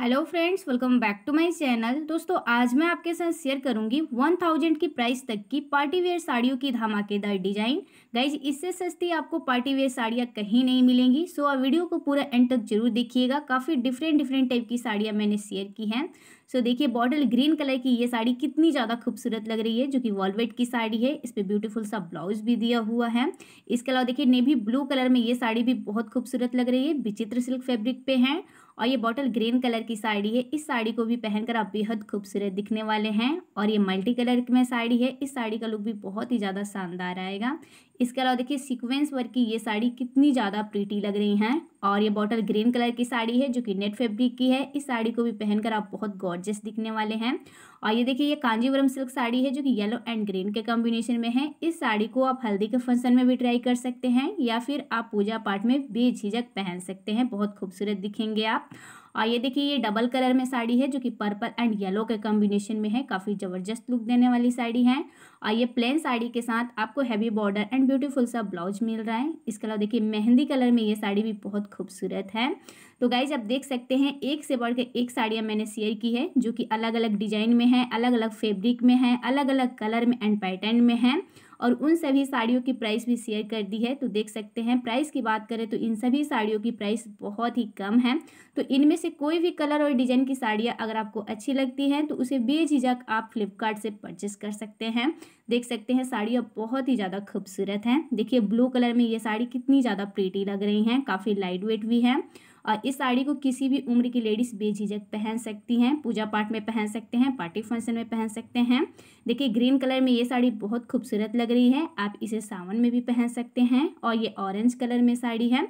hello friends welcome back to my channel दोस्तों आज मैं आपके साथ शेयर करूंगी 1000 की प्राइस तक की पार्टी वेयर साड़ियों की धमाकेदार डिजाइन गाइज इससे सस्ती आपको पार्टी वेयर साड़ियाँ कहीं नहीं मिलेंगी सो आप वीडियो को पूरा एंड तक जरूर देखिएगा काफ़ी डिफरेंट डिफरेंट टाइप की साड़ियाँ मैंने शेयर की हैं सो so, देखिए बॉटल ग्रीन कलर की ये साड़ी कितनी ज़्यादा खूबसूरत लग रही है जो कि वॉलवेट की साड़ी है इस पर ब्यूटीफुल सा ब्लाउज भी दिया हुआ है इसके अलावा देखिए नेवी ब्लू कलर में ये साड़ी भी बहुत खूबसूरत लग रही है विचित्र सिल्क फैब्रिक पे है और ये बॉटल ग्रीन कलर की साड़ी है इस साड़ी को भी पहनकर आप बेहद खूबसूरत दिखने वाले हैं और ये मल्टी कलर में साड़ी है इस साड़ी का लुक भी बहुत ही ज़्यादा शानदार आएगा इसके अलावा देखिए सीक्वेंस वर्क की ये साड़ी कितनी ज़्यादा प्रीटी लग रही हैं और ये बॉटल ग्रीन कलर की साड़ी है जो कि नेट फैब्रिक की है इस साड़ी को भी पहनकर आप बहुत गॉर्जियस दिखने वाले हैं और ये देखिए ये कांजीवरम सिल्क साड़ी है जो कि येलो एंड ग्रीन के कॉम्बिनेशन में है इस साड़ी को आप हल्दी के फंक्शन में भी ट्राई कर सकते हैं या फिर आप पूजा पाठ में बेझिझक पहन सकते हैं बहुत खूबसूरत दिखेंगे आप और ये देखिए ये डबल कलर में साड़ी है जो कि पर्पल एंड येलो के कॉम्बिनेशन में है काफ़ी ज़बरदस्त लुक देने वाली साड़ी है और ये प्लेन साड़ी के साथ आपको हैवी बॉर्डर एंड ब्यूटीफुल सा ब्लाउज मिल रहा है इसके अलावा देखिए मेहंदी कलर में ये साड़ी भी बहुत खूबसूरत है तो गाइज आप देख सकते हैं एक से बढ़ के एक साड़ियाँ मैंने शेयर की है जो कि अलग अलग डिजाइन में है अलग अलग फेब्रिक में है अलग अलग कलर में एंड पैटर्न में है और उन सभी साड़ियों की प्राइस भी शेयर कर दी है तो देख सकते हैं प्राइस की बात करें तो इन सभी साड़ियों की प्राइस बहुत ही कम है तो इनमें से कोई भी कलर और डिजाइन की साड़ियाँ अगर आपको अच्छी लगती हैं तो उसे बेझिझक आप फ्लिपकार्ट से परचेस कर सकते हैं देख सकते हैं साड़ियाँ बहुत ही ज़्यादा खूबसूरत हैं देखिए ब्लू कलर में ये साड़ी कितनी ज़्यादा प्रीटी लग रही हैं काफ़ी लाइट वेट भी हैं और इस साड़ी को किसी भी उम्र की लेडीज़ बेझिझक पहन सकती हैं पूजा पाठ में पहन सकते हैं पार्टी फंक्शन में पहन सकते हैं देखिए ग्रीन कलर में ये साड़ी बहुत खूबसूरत लग रही है आप इसे सावन में भी पहन सकते हैं और ये ऑरेंज कलर में साड़ी है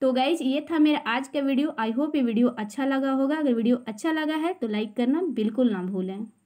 तो गाइज ये था मेरा आज का वीडियो आई होप ये वीडियो अच्छा लगा होगा अगर वीडियो अच्छा लगा है तो लाइक करना बिल्कुल ना भूलें